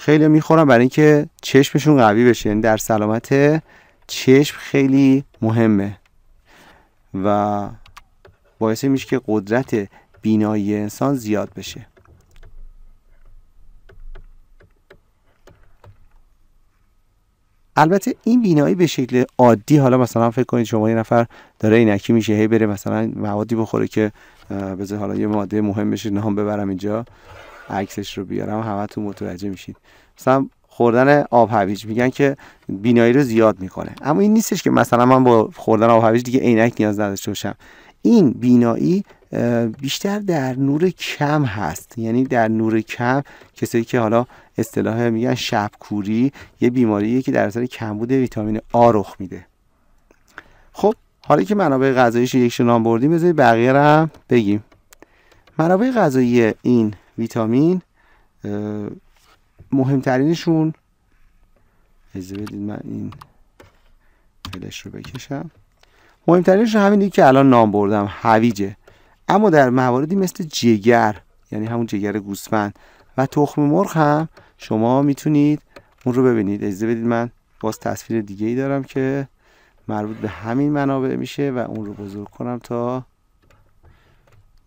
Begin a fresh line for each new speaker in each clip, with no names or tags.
خیلی میخورن برای اینکه چشمشون قوی بشه یعنی در سلامت چشم خیلی مهمه و باعث میشه که قدرت بینایی انسان زیاد بشه البته این بینایی به شکل عادی حالا مثلا فکر کنید شما یه نفر داره اینکی میشه هی بره مثلا موادی بخوره که بذار حالا یه ماده مهم بشه نام ببرم اینجا عکسش رو بیارم همتون متوجه میشید مثلا خوردن آب هویج میگن که بینایی رو زیاد میکنه اما این نیستش که مثلا من با خوردن آب هویج دیگه عینک نیاز نداشته باشم این بینایی بیشتر در نور کم هست یعنی در نور کم کسایی که حالا اصطلاح میگن شبکوری یه بیماریه که در اثر کمبود ویتامین آ رخ میده خب حالا که منابع غذاییش یک نام بردیم بذارید بقیه بگیم منابع غذایی این ویتامین مهمترینشون از بدید من این فلش رو بکشم مهمترینش همین که الان نام بردم هویجه اما در مواردی مثل جگر یعنی همون جگر گوسفند و تخم مرغ هم شما میتونید اون رو ببینید اجازه بدید من باز تصویر دیگه ای دارم که مربوط به همین منابع میشه و اون رو بزرگ کنم تا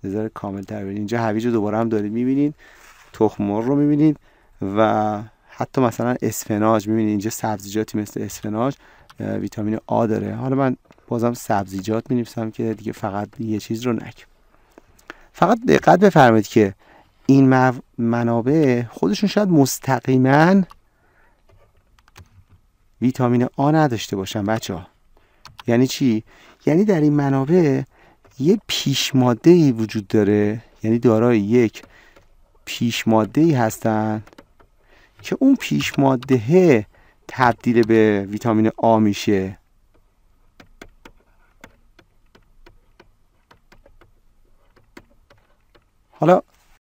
نظر کامل تر اینجا هویج رو دوباره هم دارید میبینید تخمور رو میبینید و حتی مثلا اسفناج میبینید اینجا سبزیجاتی مثل اسفناج ویتامین آ داره حالا من بازم سبزیجات مینویسم که دیگه فقط یه چیز رو نک فقط دقت بفرمایید که این منابع خودشون شاید مستقیما ویتامین آ نداشته باشن بچه ها یعنی چی؟ یعنی در این منابع یه پیشماده ای وجود داره یعنی دارای یک پیشماده ای هستن که اون پیشماده تبدیل به ویتامین آ میشه حالا